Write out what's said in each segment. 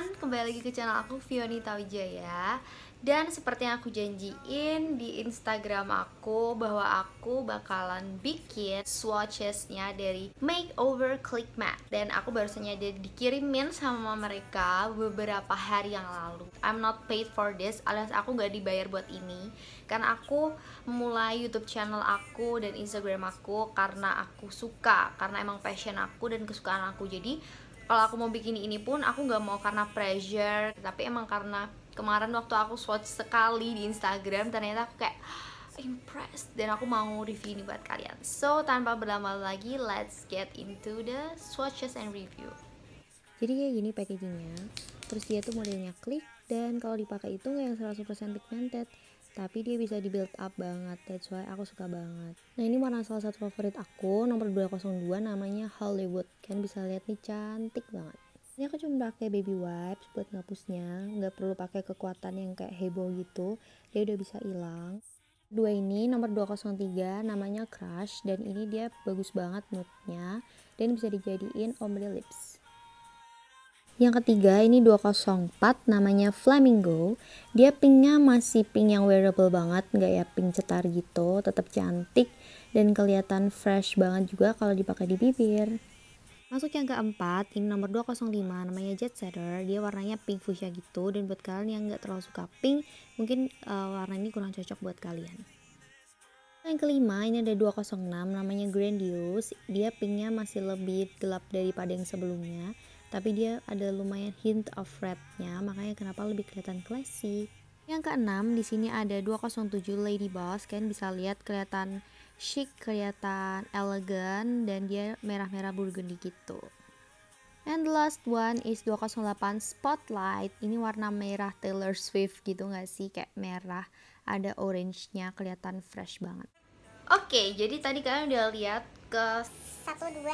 teman-teman, kembali lagi ke channel aku Fionita Wijaya Dan seperti yang aku janjiin di Instagram aku Bahwa aku bakalan bikin swatchesnya dari Makeover Click Mat Dan aku baru saja dikirimin sama mereka beberapa hari yang lalu I'm not paid for this alias aku gak dibayar buat ini Karena aku mulai YouTube channel aku dan Instagram aku karena aku suka Karena emang passion aku dan kesukaan aku Jadi kalau aku mau bikin ini pun aku nggak mau karena pressure tapi emang karena kemarin waktu aku swatch sekali di Instagram ternyata aku kayak ah, impressed dan aku mau review ini buat kalian so tanpa berlama lagi let's get into the swatches and review jadi kayak gini packagingnya terus dia tuh modelnya klik dan kalau dipakai itu nggak yang 100% pigmented tapi dia bisa di build up banget that's why aku suka banget nah ini warna salah satu favorit aku nomor 202 namanya Hollywood kan bisa lihat nih cantik banget ini aku cuma pakai baby wipes buat ngapusnya nggak perlu pakai kekuatan yang kayak heboh gitu dia udah bisa hilang dua ini nomor 203 namanya Crush dan ini dia bagus banget nude dan bisa dijadiin ombre lips yang ketiga ini 204 namanya Flamingo. Dia pinknya masih pink yang wearable banget, nggak ya pink cetar gitu, tetap cantik dan kelihatan fresh banget juga kalau dipakai di bibir. Masuk yang keempat, ini nomor 205 namanya Jet Setter. Dia warnanya pink fuchsia gitu dan buat kalian yang nggak terlalu suka pink, mungkin uh, warna ini kurang cocok buat kalian. Yang kelima ini ada 206 namanya Grandiose. Dia pinknya masih lebih gelap daripada yang sebelumnya tapi dia ada lumayan hint of rapnya makanya kenapa lebih kelihatan classy yang keenam di sini ada 207 Lady Boss kan bisa lihat kelihatan chic kelihatan elegan dan dia merah-merah burgundy gitu And the last one is 208 Spotlight. Ini warna merah Taylor Swift gitu nggak sih? Kayak merah, ada orange-nya, kelihatan fresh banget. Oke, okay, jadi tadi kalian udah lihat ke 1, 2,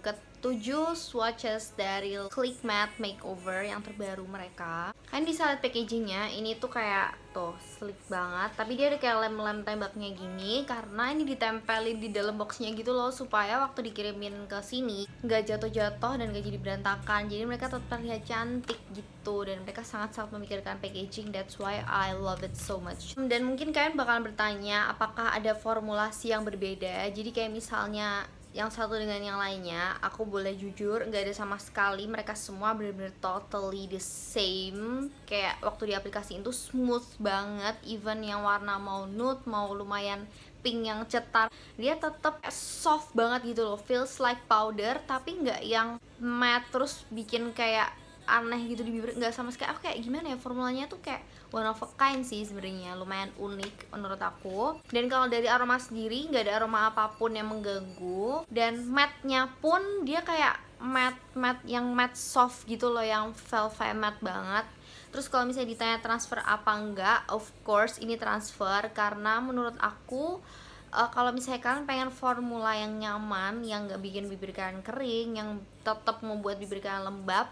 3, 4, 5, 7. Ke 7 swatches dari Click Matte Makeover yang terbaru mereka Kalian bisa lihat packagingnya, ini tuh kayak tuh sleek banget Tapi dia ada kayak lem-lem tembaknya gini Karena ini ditempelin di dalam boxnya gitu loh Supaya waktu dikirimin ke sini gak jatuh-jatuh dan gak jadi berantakan Jadi mereka tetap terlihat cantik gitu Dan mereka sangat-sangat memikirkan packaging That's why I love it so much Dan mungkin kalian bakalan bertanya Apakah ada formulasi yang berbeda Jadi kayak misalnya yang satu dengan yang lainnya aku boleh jujur nggak ada sama sekali mereka semua bener-bener totally the same kayak waktu di aplikasi itu smooth banget even yang warna mau nude mau lumayan pink yang cetar dia tetap soft banget gitu loh feels like powder tapi nggak yang matte terus bikin kayak aneh gitu di bibir nggak sama sekali aku kayak gimana ya formulanya tuh kayak one of a kind sih sebenarnya lumayan unik menurut aku dan kalau dari aroma sendiri nggak ada aroma apapun yang mengganggu dan matte-nya pun dia kayak matte matte yang matte soft gitu loh yang velvet matte banget Terus kalau misalnya ditanya transfer apa enggak, of course ini transfer karena menurut aku uh, kalau misalnya kalian pengen formula yang nyaman, yang nggak bikin bibir kalian kering, yang tetap membuat bibir kalian lembab,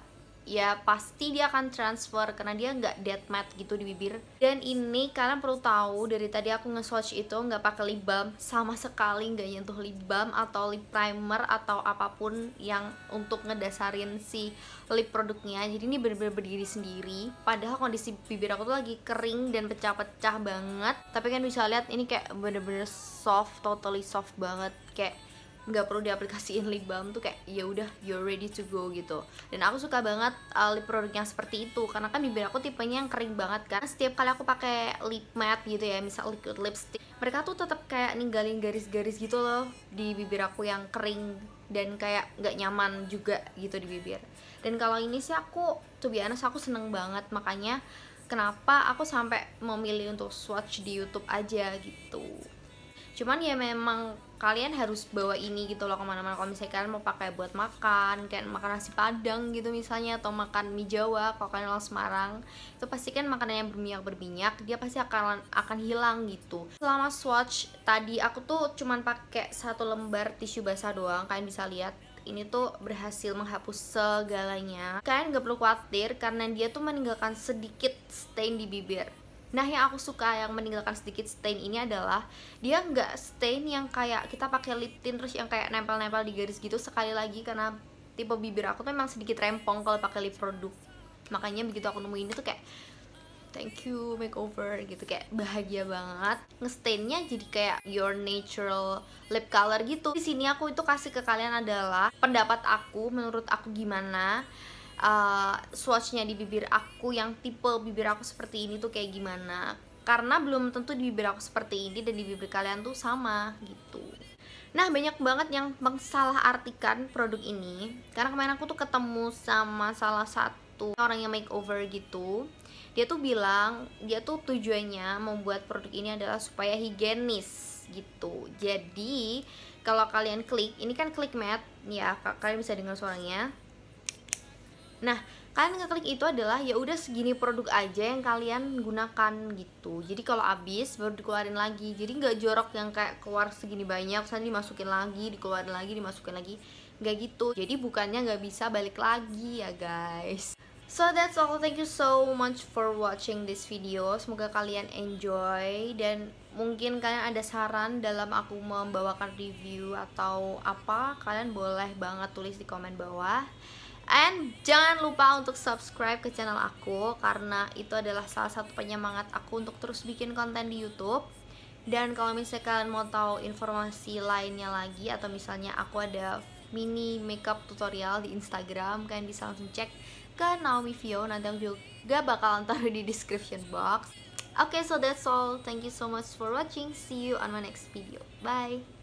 ya pasti dia akan transfer karena dia nggak dead matte gitu di bibir dan ini kalian perlu tahu dari tadi aku nge-swatch itu nggak pakai lip balm sama sekali nggak nyentuh lip balm atau lip primer atau apapun yang untuk ngedasarin si lip produknya jadi ini bener-bener berdiri sendiri padahal kondisi bibir aku tuh lagi kering dan pecah-pecah banget tapi kan bisa lihat ini kayak bener-bener soft totally soft banget kayak nggak perlu diaplikasiin lip balm tuh kayak ya udah you're ready to go gitu dan aku suka banget uh, lip produk yang seperti itu karena kan bibir aku tipenya yang kering banget kan setiap kali aku pakai lip matte gitu ya misal liquid lipstick mereka tuh tetap kayak ninggalin garis-garis gitu loh di bibir aku yang kering dan kayak nggak nyaman juga gitu di bibir dan kalau ini sih aku tuh biasanya aku seneng banget makanya kenapa aku sampai memilih untuk swatch di YouTube aja gitu cuman ya memang kalian harus bawa ini gitu loh kemana-mana kalau misalnya kalian mau pakai buat makan kayak makan nasi padang gitu misalnya atau makan mie jawa kalau kalian orang Semarang itu pasti kan makanan yang berminyak berminyak dia pasti akan akan hilang gitu selama swatch tadi aku tuh cuman pakai satu lembar tisu basah doang kalian bisa lihat ini tuh berhasil menghapus segalanya kalian gak perlu khawatir karena dia tuh meninggalkan sedikit stain di bibir Nah yang aku suka yang meninggalkan sedikit stain ini adalah dia nggak stain yang kayak kita pakai lip tint terus yang kayak nempel-nempel di garis gitu sekali lagi karena tipe bibir aku tuh memang sedikit rempong kalau pakai lip produk makanya begitu aku nemuin itu kayak thank you makeover gitu kayak bahagia banget ngestainnya jadi kayak your natural lip color gitu di sini aku itu kasih ke kalian adalah pendapat aku menurut aku gimana uh, swatchnya di bibir aku yang tipe bibir aku seperti ini tuh kayak gimana karena belum tentu di bibir aku seperti ini dan di bibir kalian tuh sama gitu Nah banyak banget yang mengsalah artikan produk ini Karena kemarin aku tuh ketemu sama salah satu orang yang makeover gitu Dia tuh bilang dia tuh tujuannya membuat produk ini adalah supaya higienis gitu Jadi kalau kalian klik, ini kan klik matte ya kalian bisa dengar suaranya Nah, kalian ngeklik itu adalah ya udah segini produk aja yang kalian gunakan gitu. Jadi kalau habis baru dikeluarin lagi. Jadi nggak jorok yang kayak keluar segini banyak, sana dimasukin lagi, dikeluarin lagi, dimasukin lagi. Nggak gitu. Jadi bukannya nggak bisa balik lagi ya guys. So that's all. Thank you so much for watching this video. Semoga kalian enjoy dan mungkin kalian ada saran dalam aku membawakan review atau apa, kalian boleh banget tulis di komen bawah. And jangan lupa untuk subscribe ke channel aku karena itu adalah salah satu penyemangat aku untuk terus bikin konten di YouTube. Dan kalau misalnya kalian mau tahu informasi lainnya lagi atau misalnya aku ada mini makeup tutorial di Instagram, kalian bisa langsung cek ke Naomi Vio nanti aku juga bakalan taruh di description box. Okay, so that's all. Thank you so much for watching. See you on my next video. Bye.